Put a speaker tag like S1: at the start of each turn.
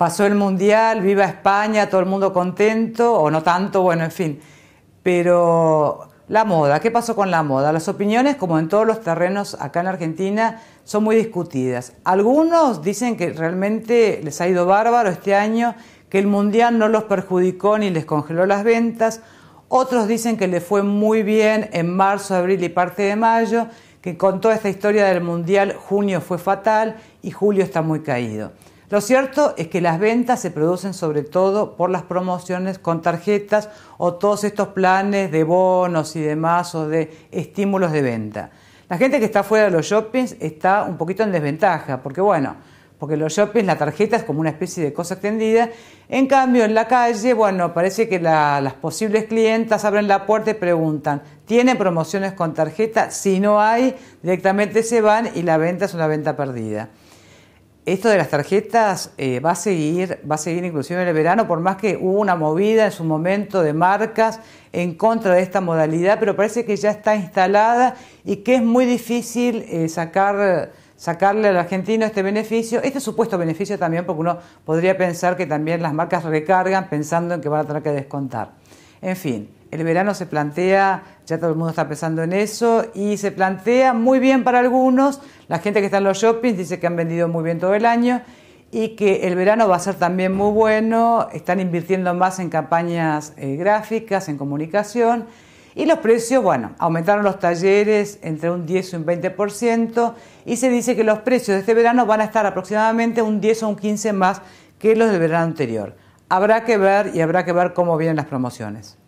S1: pasó el Mundial, viva España, todo el mundo contento, o no tanto, bueno, en fin. Pero la moda, ¿qué pasó con la moda? Las opiniones, como en todos los terrenos acá en Argentina, son muy discutidas. Algunos dicen que realmente les ha ido bárbaro este año, que el Mundial no los perjudicó ni les congeló las ventas. Otros dicen que le fue muy bien en marzo, abril y parte de mayo, que con toda esta historia del Mundial junio fue fatal y julio está muy caído. Lo cierto es que las ventas se producen sobre todo por las promociones con tarjetas o todos estos planes de bonos y demás o de estímulos de venta. La gente que está fuera de los shoppings está un poquito en desventaja, porque bueno, porque los shoppings la tarjeta es como una especie de cosa extendida. En cambio, en la calle, bueno, parece que las posibles clientas abren la puerta y preguntan, ¿tiene promociones con tarjeta? Si no hay, directamente se van y la venta es una venta perdida esto de las tarjetas eh, va a seguir, va a seguir inclusive en el verano, por más que hubo una movida en su momento de marcas en contra de esta modalidad, pero parece que ya está instalada y que es muy difícil eh, sacar sacarle al argentino este beneficio, este supuesto beneficio también, porque uno podría pensar que también las marcas recargan pensando en que van a tener que descontar. En fin, el verano se plantea, ya todo el mundo está pensando en eso, y se plantea muy bien para algunos. La gente que está en los shoppings dice que han vendido muy bien todo el año y que el verano va a ser también muy bueno. Están invirtiendo más en campañas eh, gráficas, en comunicación. Y los precios, bueno, aumentaron los talleres entre un 10 y un 20% y se dice que los precios de este verano van a estar aproximadamente un 10 o un 15 más que los del verano anterior. Habrá que ver y habrá que ver cómo vienen las promociones.